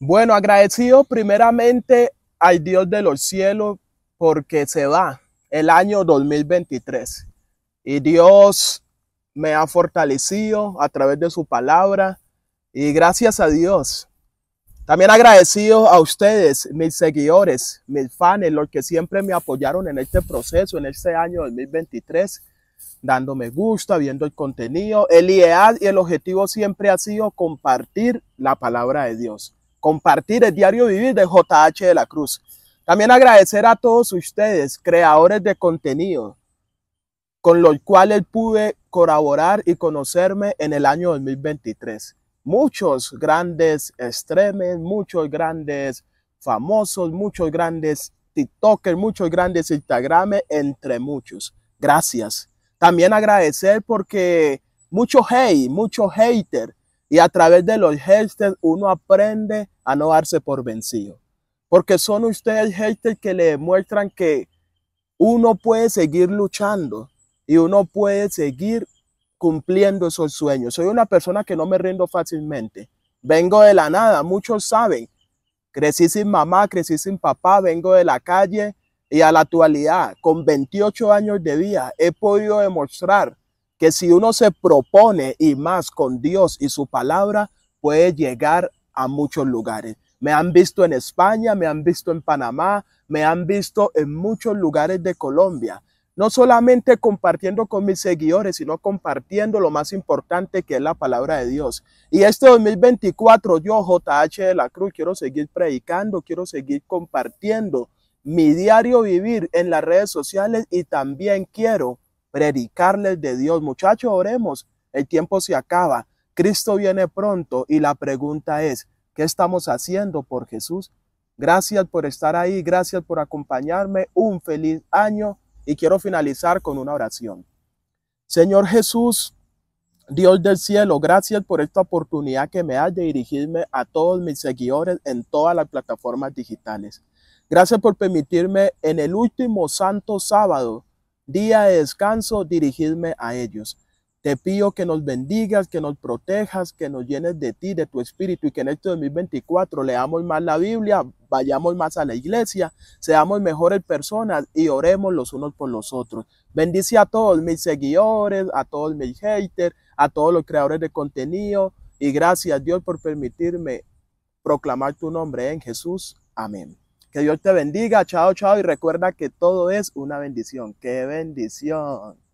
Bueno, agradecido primeramente al Dios de los cielos porque se va el año 2023 y Dios me ha fortalecido a través de su palabra y gracias a Dios. También agradecido a ustedes, mis seguidores, mis fans, los que siempre me apoyaron en este proceso, en este año 2023, dándome me gusta, viendo el contenido. El ideal y el objetivo siempre ha sido compartir la palabra de Dios compartir el diario vivir de JH de la Cruz. También agradecer a todos ustedes, creadores de contenido, con los cuales pude colaborar y conocerme en el año 2023. Muchos grandes extremes, muchos grandes famosos, muchos grandes TikTokers, muchos grandes Instagrames, entre muchos. Gracias. También agradecer porque muchos hate, muchos hater. Y a través de los gestos uno aprende a no darse por vencido. Porque son ustedes gestos que le demuestran que uno puede seguir luchando y uno puede seguir cumpliendo esos sueños. Soy una persona que no me rindo fácilmente. Vengo de la nada, muchos saben. Crecí sin mamá, crecí sin papá, vengo de la calle y a la actualidad, con 28 años de vida, he podido demostrar que si uno se propone y más con Dios y su palabra, puede llegar a muchos lugares. Me han visto en España, me han visto en Panamá, me han visto en muchos lugares de Colombia. No solamente compartiendo con mis seguidores, sino compartiendo lo más importante que es la palabra de Dios. Y este 2024 yo, JH de la Cruz, quiero seguir predicando, quiero seguir compartiendo mi diario vivir en las redes sociales y también quiero predicarles de Dios. Muchachos, oremos, el tiempo se acaba, Cristo viene pronto y la pregunta es, ¿qué estamos haciendo por Jesús? Gracias por estar ahí, gracias por acompañarme, un feliz año y quiero finalizar con una oración. Señor Jesús, Dios del cielo, gracias por esta oportunidad que me has de dirigirme a todos mis seguidores en todas las plataformas digitales. Gracias por permitirme en el último santo sábado día de descanso, dirigidme a ellos. Te pido que nos bendigas, que nos protejas, que nos llenes de ti, de tu espíritu y que en este 2024 leamos más la Biblia, vayamos más a la iglesia, seamos mejores personas y oremos los unos por los otros. Bendice a todos mis seguidores, a todos mis haters, a todos los creadores de contenido y gracias Dios por permitirme proclamar tu nombre en Jesús. Amén. Que Dios te bendiga. Chao, chao. Y recuerda que todo es una bendición. ¡Qué bendición!